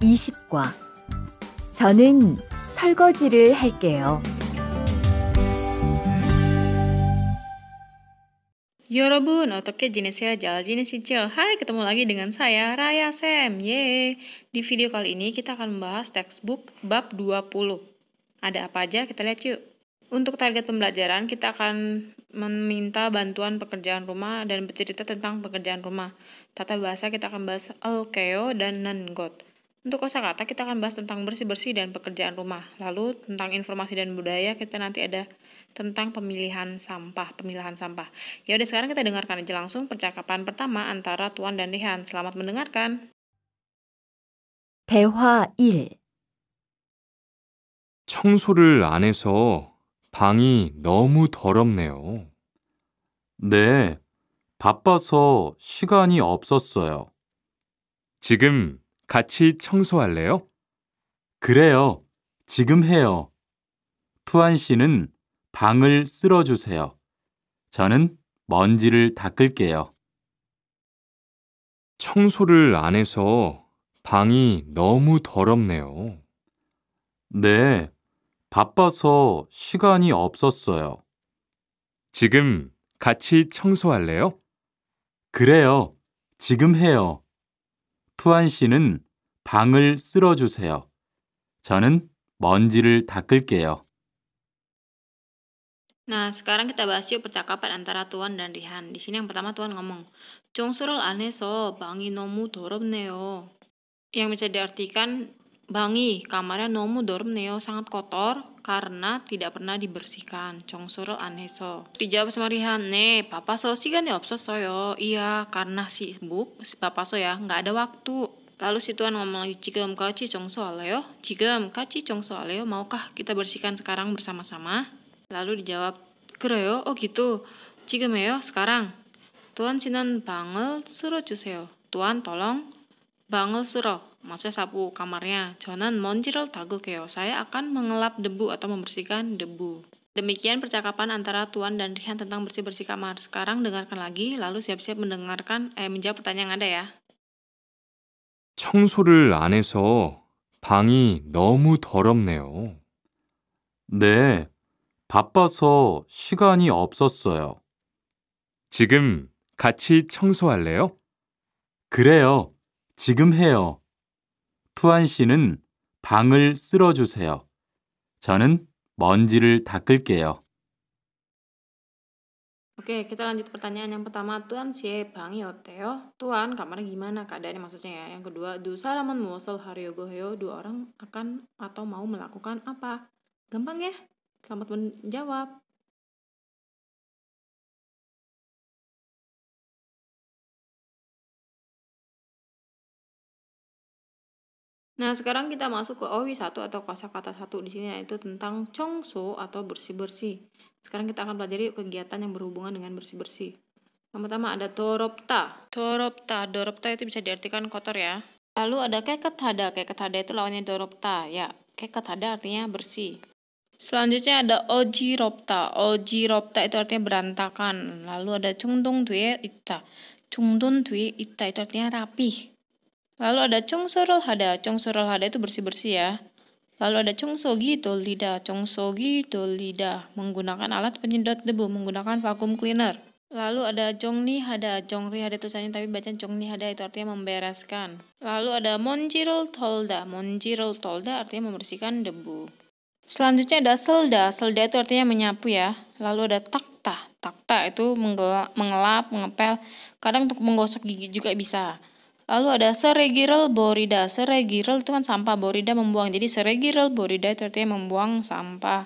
20과 저는 설거지를 할게요. 여러분, 어떻게 jenisnya jalan 지내시죠? Hai, ketemu lagi dengan saya, Raya Sam. Yeay! Di video kali ini kita akan membahas textbook bab 20. Ada apa aja? Kita lihat yuk. Untuk target pembelajaran, kita akan meminta bantuan pekerjaan rumah dan bercerita tentang pekerjaan rumah. Tata bahasa kita akan bahas alkeo dan Nengot. Untuk kosakata kita akan bahas tentang bersih-bersih dan pekerjaan rumah. Lalu tentang informasi dan budaya kita nanti ada tentang pemilihan sampah, pemilihan sampah. Ya udah sekarang kita dengarkan aja langsung percakapan pertama antara Tuan dan Rehan. Selamat mendengarkan. 대화 1 청소를 안 해서 방이 너무 더럽네요. 네, 바빠서 시간이 없었어요. 지금 같이 청소할래요? 그래요. 지금 해요. 투안 씨는 방을 쓸어주세요. 저는 먼지를 닦을게요. 청소를 안 해서 방이 너무 더럽네요. 네, 바빠서 시간이 없었어요. 지금 같이 청소할래요? 그래요. 지금 해요. 투안 씨는 방을 쓸어주세요. 저는 먼지를 닦을게요. Nah, sekarang kita bahas yuk percakapan antara Tuan dan Rihan. Di sini yang pertama Tuan ngomong, aneh aneso, bangi nomu dorob neo. Yang bisa diartikan, bangi, kamarnya nomu dorob neo sangat kotor karena tidak pernah dibersihkan. aneh aneso. Dijawab sama Rihan, ne, papa so sih kan ya soyo. Iya, karena sibuk, si papa so ya, nggak ada waktu. Lalu si tuan ngomong lagi, Jigam kau cicong soaleo, Jigam kau cicong soaleo, maukah kita bersihkan sekarang bersama-sama? Lalu dijawab, Kereo, oh gitu, Jigam yo, sekarang. Tuan sinan bangel suruh cuseo, Tuan tolong bangel suruh, maksudnya sapu kamarnya. Jangan monjirol tagel keo, saya akan mengelap debu atau membersihkan debu. Demikian percakapan antara Tuan dan rian tentang bersih-bersih kamar. Sekarang dengarkan lagi, lalu siap-siap mendengarkan, eh menjawab pertanyaan Anda ya. 청소를 안 해서 방이 너무 더럽네요. 네, 바빠서 시간이 없었어요. 지금 같이 청소할래요? 그래요. 지금 해요. 투안 씨는 방을 쓸어주세요. 저는 먼지를 닦을게요. Oke, kita lanjut pertanyaan yang pertama. Tuan si bang yoteo. Tuan, kamarnya gimana keadaannya maksudnya ya? Yang kedua, du salaman muasal goheo, Dua orang akan atau mau melakukan apa? Gampang ya? Selamat menjawab. Nah, sekarang kita masuk ke OWI 1 atau kosa kata 1 di sini yaitu tentang congso atau bersih-bersih. Sekarang kita akan pelajari kegiatan yang berhubungan dengan bersih-bersih. Pertama-tama ada toropta. Toropta, doropta itu bisa diartikan kotor ya. Lalu ada keketada, keketada itu lawannya doropta ya. Keketada artinya bersih. Selanjutnya ada ojiropta. Ojiropta itu artinya berantakan. Lalu ada cungtung tuye ita. Cungtun tuye ita itu artinya rapih. Lalu ada cungsurul hada. Cungsurul hada itu bersih-bersih ya. Lalu ada congso gitu lidah, congso gitu lidah menggunakan alat penyedot debu menggunakan vacuum cleaner. Lalu ada congni hada, congri hada tulisannya tapi bacaan congni hada itu artinya membereskan. Lalu ada monjirul tolda, monjirul tolda artinya membersihkan debu. Selanjutnya ada selda, selda itu artinya menyapu ya. Lalu ada takta, takta itu mengelap, mengepel, kadang untuk menggosok gigi juga bisa. Lalu ada seregiral borida. Seregiral itu kan sampah, borida membuang. Jadi seregiral borida itu artinya membuang sampah.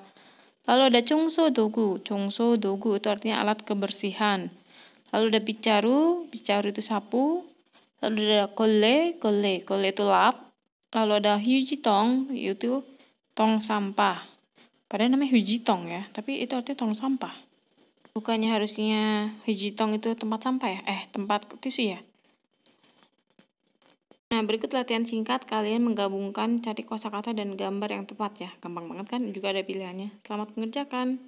Lalu ada cungso dogu. Cungso dogu itu artinya alat kebersihan. Lalu ada picaru. Picaru itu sapu. Lalu ada kole. Kole, kole itu lap. Lalu ada hujitong Itu tong sampah. Padahal namanya hujitong ya. Tapi itu artinya tong sampah. Bukannya harusnya hujitong itu tempat sampah ya? Eh, tempat tisu ya? Nah, berikut latihan singkat kalian menggabungkan cari kosakata dan gambar yang tepat ya. Gampang banget kan? Juga ada pilihannya. Selamat mengerjakan.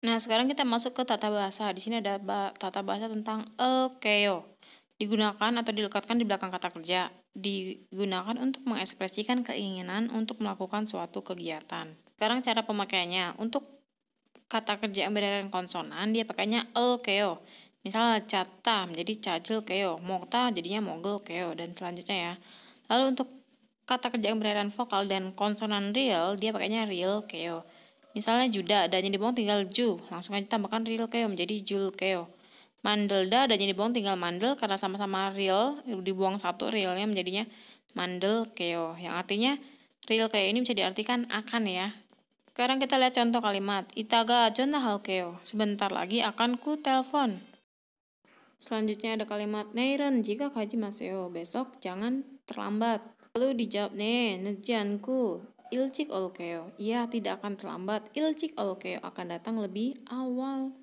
Nah, sekarang kita masuk ke tata bahasa. Di sini ada ba tata bahasa tentang ekeo. Digunakan atau dilekatkan di belakang kata kerja. Digunakan untuk mengekspresikan keinginan untuk melakukan suatu kegiatan. Sekarang cara pemakaiannya. Untuk kata kerja yang berdasarkan konsonan dia pakainya el keo misalnya cata menjadi cacil keo mokta jadinya mogel keo dan selanjutnya ya lalu untuk kata kerja yang berdasarkan vokal dan konsonan real dia pakainya real keo misalnya juda yang dibuang tinggal ju langsung aja tambahkan real keo menjadi jul keo mandel da yang dibuang tinggal mandel karena sama-sama real dibuang satu realnya menjadinya mandel keo yang artinya real keo ini bisa diartikan akan ya sekarang kita lihat contoh kalimat. Itaga ajona halkeo. Sebentar lagi akan ku telpon Selanjutnya ada kalimat Neiren jika kaji maseo. Besok jangan terlambat. Lalu dijawab ne nejanku. Ilcik olkeo. iya tidak akan terlambat. Ilcik olkeo akan datang lebih awal.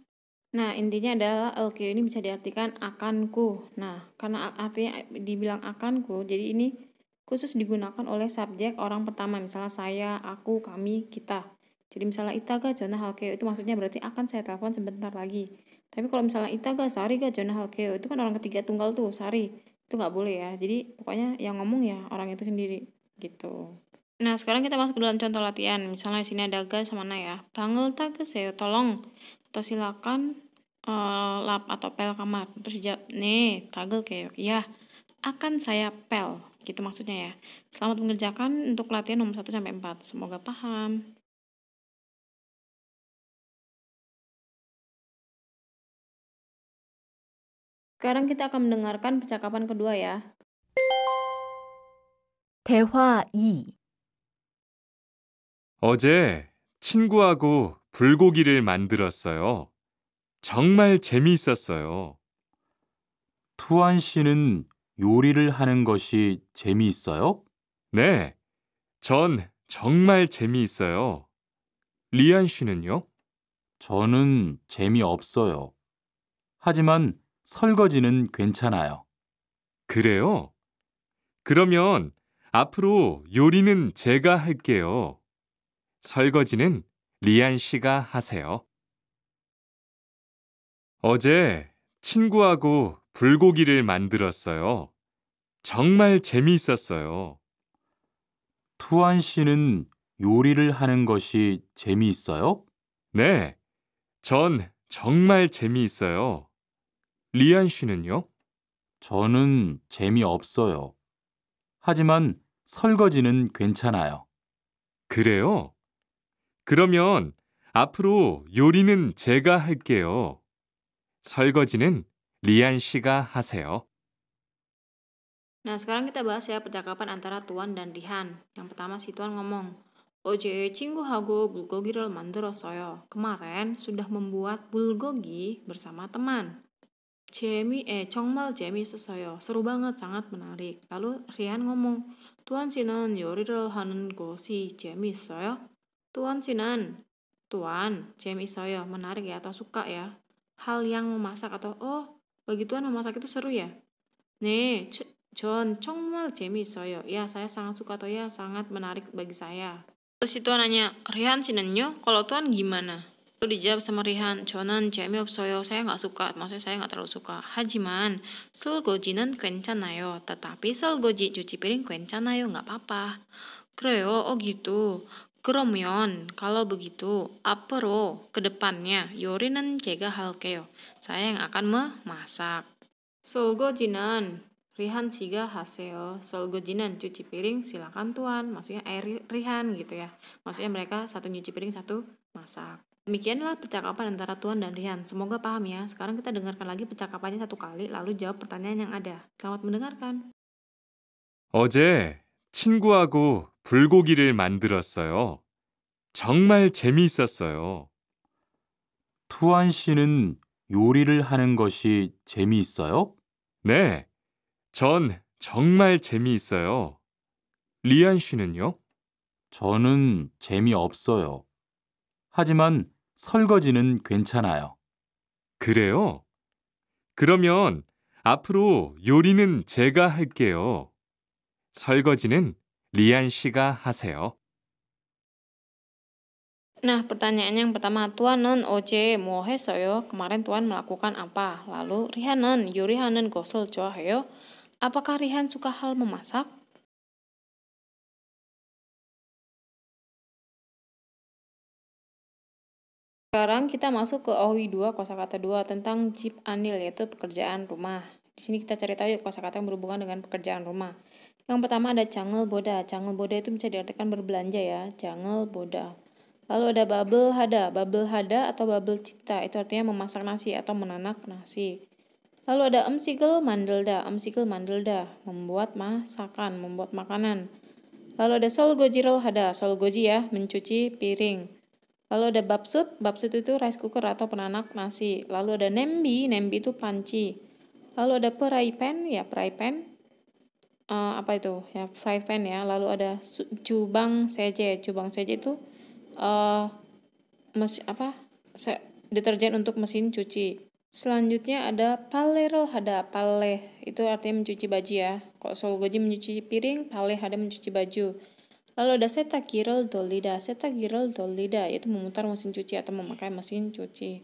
Nah, intinya adalah olkeo ini bisa diartikan akan ku Nah, karena artinya dibilang akan ku jadi ini khusus digunakan oleh subjek orang pertama, misalnya saya, aku, kami, kita. Jadi misalnya itaga jona halkeo itu maksudnya berarti akan saya telepon sebentar lagi. Tapi kalau misalnya itaga sari ga jona halkeo itu kan orang ketiga tunggal tuh sari itu nggak boleh ya. Jadi pokoknya yang ngomong ya orang itu sendiri gitu. Nah sekarang kita masuk ke dalam contoh latihan. Misalnya di sini ada ga sama na ya. Panggil saya tolong atau silakan uh, lap atau pel kamar. Terus jawab nih tagel keo Ya akan saya pel gitu maksudnya ya. Selamat mengerjakan untuk latihan nomor 1 sampai 4. Semoga paham. Sekarang kita akan mendengarkan percakapan kedua ya. 대화 2 어제 친구하고 불고기를 만들었어요. 정말 재미있었어요. 투안 씨는 요리를 하는 것이 재미있어요? 네. 전 정말 재미있어요. 리안 씨는요? 저는 재미없어요. 하지만 설거지는 괜찮아요. 그래요? 그러면 앞으로 요리는 제가 할게요. 설거지는 리안 씨가 하세요. 어제 친구하고 불고기를 만들었어요. 정말 재미있었어요. 투안 씨는 요리를 하는 것이 재미있어요? 네. 전 정말 재미있어요. 리안 씨는요? 저는 재미없어요. 하지만 설거지는 괜찮아요. 그래요? 그러면 앞으로 요리는 제가 할게요. 설거지는 리안 씨가 하세요. Nah, sekarang kita bahas ya percakapan antara Tuan dan Rihan. Yang pertama si Tuan ngomong, Oje cinggu hago bulgogi rol mandorossoyo. Kemarin sudah membuat bulgogi bersama teman. Jamie, eh Chongmal Jamie sesayo. Seru banget, sangat menarik. Lalu Rian ngomong, Tuan Sinan, yoriril hanen si Jamie sesayo. Tuan Sinan, Tuan, Jamie sesayo. Menarik ya atau suka ya. Hal yang memasak atau, oh, bagi Tuan memasak itu seru ya. Nih, John, Chongmal Jamie sesayo. Ya, saya sangat suka atau ya, sangat menarik bagi saya. Terus si Tuan nanya, Rian yo kalau Tuan gimana? itu dijawab sama Rihan, Chonan, Jamie Opsoyo, saya nggak suka, maksudnya saya nggak terlalu suka. Hajiman, sul Gojinan Kencanayo, tetapi sul Goji cuci piring Kencanayo nggak apa-apa. Kreo, oh gitu. kromion kalau begitu, apero, kedepannya, Yorinan Cega keo, saya yang akan memasak. sul Gojinan, Rihan siga haseo, Sol Gojinan, cuci piring silakan tuan, maksudnya air eh, Rihan gitu ya. Maksudnya mereka satu nyuci piring, satu masak. Demikianlah percakapan antara Tuhan dan Rian. Semoga paham ya. Sekarang kita dengarkan lagi percakapannya satu kali, lalu jawab pertanyaan yang ada. Selamat mendengarkan. 어제 친구하고 불고기를 만들었어요. 정말 재미있었어요. 투안 씨는 요리를 하는 것이 재미있어요? 네, 전 정말 재미있어요. 리안 씨는요? 저는 재미없어요. 하지만 설거지는 괜찮아요. 그래요? 그러면 앞으로 요리는 제가 할게요. 설거지는 리안 씨가 하세요. Nah, pertanyaan yang pertama, Tuanen oje mau hesoyo, kemarin Tuan melakukan apa? Lalu, Rihanen, Yurihanen gosel johayo, apakah Rihan suka hal memasak? Sekarang kita masuk ke OWI 2 kosakata 2 tentang chip anil yaitu pekerjaan rumah. Di sini kita cari tahu kosakata yang berhubungan dengan pekerjaan rumah. Yang pertama ada cangel boda. Cangel boda itu bisa diartikan berbelanja ya, cangel boda. Lalu ada bubble hada. Bubble hada atau bubble cita itu artinya memasak nasi atau menanak nasi. Lalu ada emsigel mandelda. Emsigel mandelda membuat masakan, membuat makanan. Lalu ada sol hada. Sol goji ya, mencuci piring. Lalu ada babsut, babsut itu rice cooker atau penanak nasi. Lalu ada nembi, nembi itu panci. Lalu ada perai pan, ya perai pan. Uh, eh, apa itu? Ya fry pan ya. Lalu ada cubang seje, cubang seje itu uh, mes apa? Se deterjen untuk mesin cuci. Selanjutnya ada palerol hada, paleh itu artinya mencuci baju ya. kok solgoji mencuci piring, paleh hada mencuci baju. Lalu ada seta setagirl dolida. Setagirl dolida yaitu memutar mesin cuci atau memakai mesin cuci.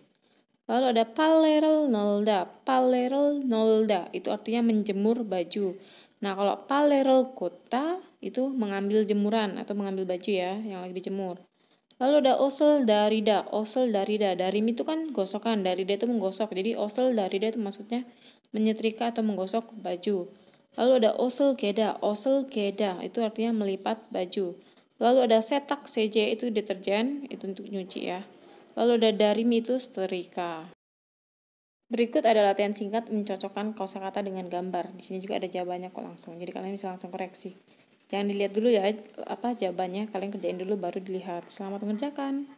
Lalu ada palerel nolda. Palerel nolda itu artinya menjemur baju. Nah, kalau palerel kota itu mengambil jemuran atau mengambil baju ya yang lagi dijemur. Lalu ada osel darida. Osel darida. dari itu kan gosokan. Darida itu menggosok. Jadi osel darida itu maksudnya menyetrika atau menggosok baju. Lalu ada osel geda, osel geda itu artinya melipat baju. Lalu ada setak seje itu deterjen, itu untuk nyuci ya. Lalu ada darim itu setrika. Berikut ada latihan singkat mencocokkan kosakata dengan gambar. Di sini juga ada jawabannya kok langsung. Jadi kalian bisa langsung koreksi. Jangan dilihat dulu ya apa jawabannya, kalian kerjain dulu baru dilihat. Selamat mengerjakan.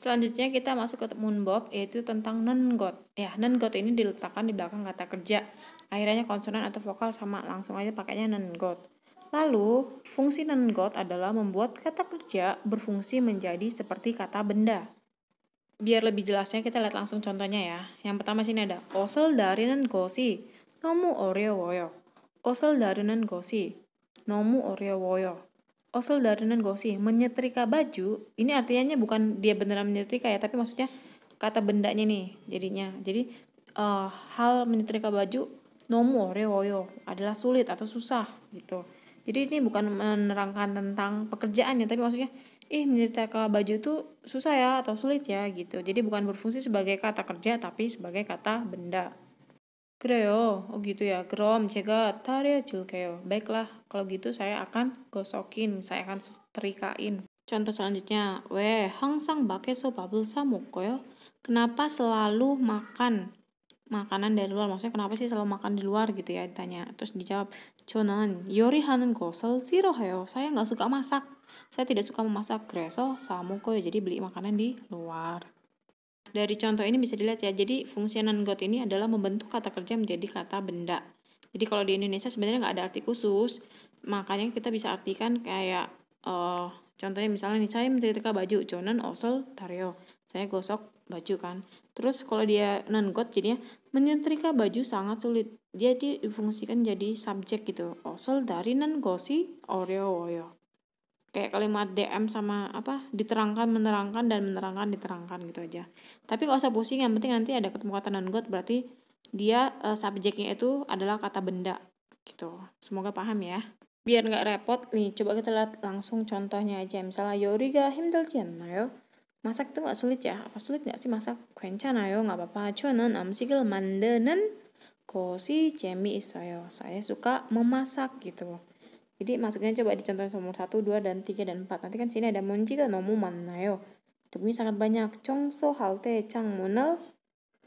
Selanjutnya kita masuk ke moonbob yaitu tentang nengot Ya, nengot ini diletakkan di belakang kata kerja. Akhirnya konsonan atau vokal sama, langsung aja pakainya nengot Lalu, fungsi nengot adalah membuat kata kerja berfungsi menjadi seperti kata benda. Biar lebih jelasnya kita lihat langsung contohnya ya. Yang pertama sini ada osel dari nengosi, nomu oreo woyo. Osel dari nengosi, nomu oreo woyo. Osel darenan gosi menyetrika baju ini artinya bukan dia beneran menyetrika ya tapi maksudnya kata bendanya nih jadinya jadi uh, hal menyetrika baju nomor rewoyo oh adalah sulit atau susah gitu jadi ini bukan menerangkan tentang pekerjaan ya tapi maksudnya ih menyetrika baju itu susah ya atau sulit ya gitu jadi bukan berfungsi sebagai kata kerja tapi sebagai kata benda 그래요. Ya? Oh gitu ya. 그럼 제가 탈에 줄게요. Baiklah, kalau gitu saya akan gosokin, saya akan setrikain. Contoh selanjutnya, we 항상 밖에서 밥을 사 먹고요. Kenapa selalu makan makanan dari luar? Maksudnya kenapa sih selalu makan di luar gitu ya ditanya. Terus dijawab, 저는 요리하는 것을 싫어해요. Saya nggak suka masak. Saya tidak suka memasak. kreso 사 먹고요. Jadi beli makanan di luar. Dari contoh ini bisa dilihat ya, jadi fungsi non got ini adalah membentuk kata kerja menjadi kata benda. Jadi kalau di Indonesia sebenarnya nggak ada arti khusus, makanya kita bisa artikan kayak uh, contohnya misalnya nih saya menceritakan baju, jonan osol tario. Saya gosok baju kan. Terus kalau dia non jadi jadinya menyetrika baju sangat sulit. Dia difungsikan jadi subjek gitu. Osol dari non gosi oreo oyo kayak kalimat DM sama apa diterangkan menerangkan dan menerangkan diterangkan gitu aja tapi nggak usah pusing yang penting nanti ada ketemu kata non god berarti dia uh, subjeknya itu adalah kata benda gitu semoga paham ya biar nggak repot nih coba kita lihat langsung contohnya aja misalnya yoriga himdelchen ayo masak itu nggak sulit ya apa sulit nggak sih masak kencan ayo nggak apa-apa cuman amsigel mandenen kosi cemi isoyo saya suka memasak gitu jadi maksudnya coba dicontohin nomor 1, 2, dan 3, dan 4. Nanti kan sini ada monji ke nomu mana yo. Debunya sangat banyak. Chongso, halte, cang monel,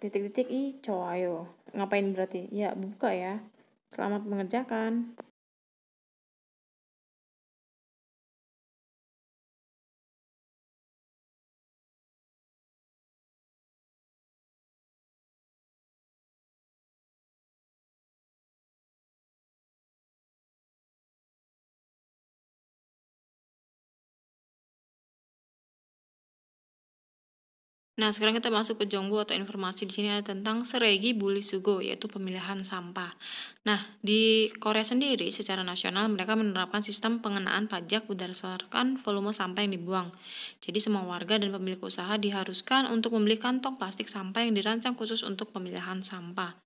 titik-titik, i, yo. Ngapain berarti? Ya, buka ya. Selamat mengerjakan. Nah, sekarang kita masuk ke jonggu atau informasi di sini ada tentang seregi bulisugo yaitu pemilihan sampah. Nah, di Korea sendiri secara nasional mereka menerapkan sistem pengenaan pajak berdasarkan volume sampah yang dibuang. Jadi semua warga dan pemilik usaha diharuskan untuk membeli kantong plastik sampah yang dirancang khusus untuk pemilihan sampah.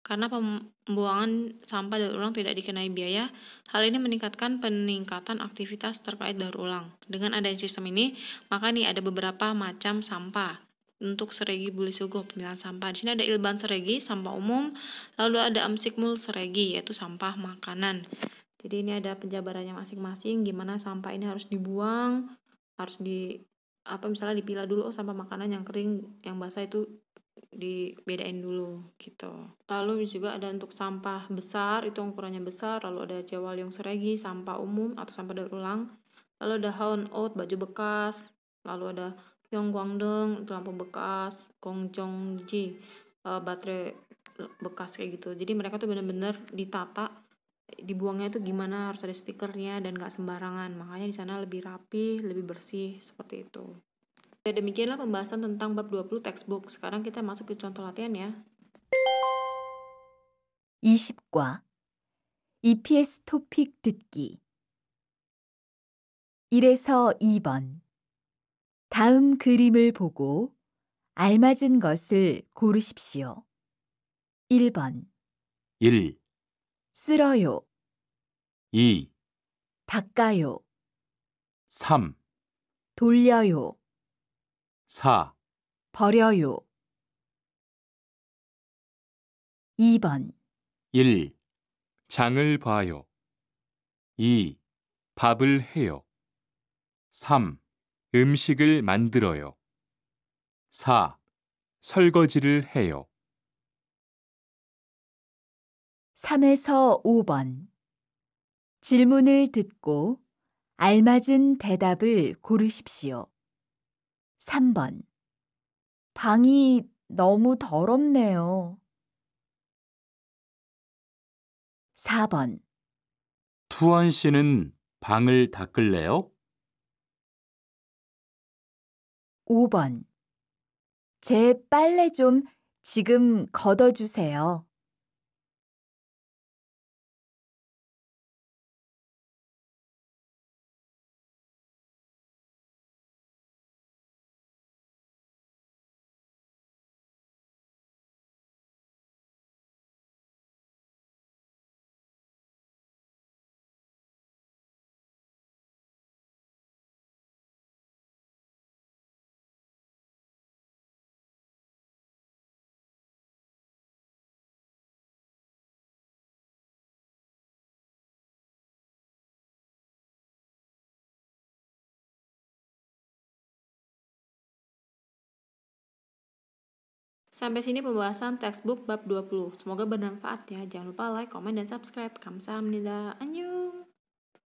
Karena pembuangan sampah daur ulang tidak dikenai biaya, hal ini meningkatkan peningkatan aktivitas terkait daur ulang. Dengan adanya sistem ini, maka nih ada beberapa macam sampah untuk seregi buli suguh pemilihan sampah. Di sini ada ilban seregi, sampah umum, lalu ada amsikmul seregi, yaitu sampah makanan. Jadi ini ada penjabarannya masing-masing, gimana sampah ini harus dibuang, harus di apa misalnya dipilah dulu oh sampah makanan yang kering yang basah itu dibedain dulu gitu lalu juga ada untuk sampah besar itu ukurannya besar lalu ada jawal yang seregi sampah umum atau sampah daur ulang lalu ada hound out baju bekas lalu ada yong guangdeng itu lampu bekas ji uh, baterai bekas kayak gitu jadi mereka tuh bener-bener ditata dibuangnya tuh gimana harus ada stikernya dan gak sembarangan makanya di sana lebih rapi lebih bersih seperti itu Ya demikianlah pembahasan tentang bab 20 textbook. Sekarang kita masuk ke contoh latihan ya. 20과 EPS 토픽 듣기 1에서 2번 다음 그림을 보고 알맞은 것을 고르십시오. 1번 1 쓸어요 2 닦아요 3 돌려요 4. 버려요. 2번 1. 장을 봐요. 2. 밥을 해요. 3. 음식을 만들어요. 4. 설거지를 해요. 3에서 5번 질문을 듣고 알맞은 대답을 고르십시오. 3번. 방이 너무 더럽네요. 4번. 투안 씨는 방을 닦을래요? 5번. 제 빨래 좀 지금 걷어주세요. Sampai sini pembahasan textbook bab 20. Semoga bermanfaat ya. Jangan lupa like, comment dan subscribe. Kamsahamnida. Annyeong.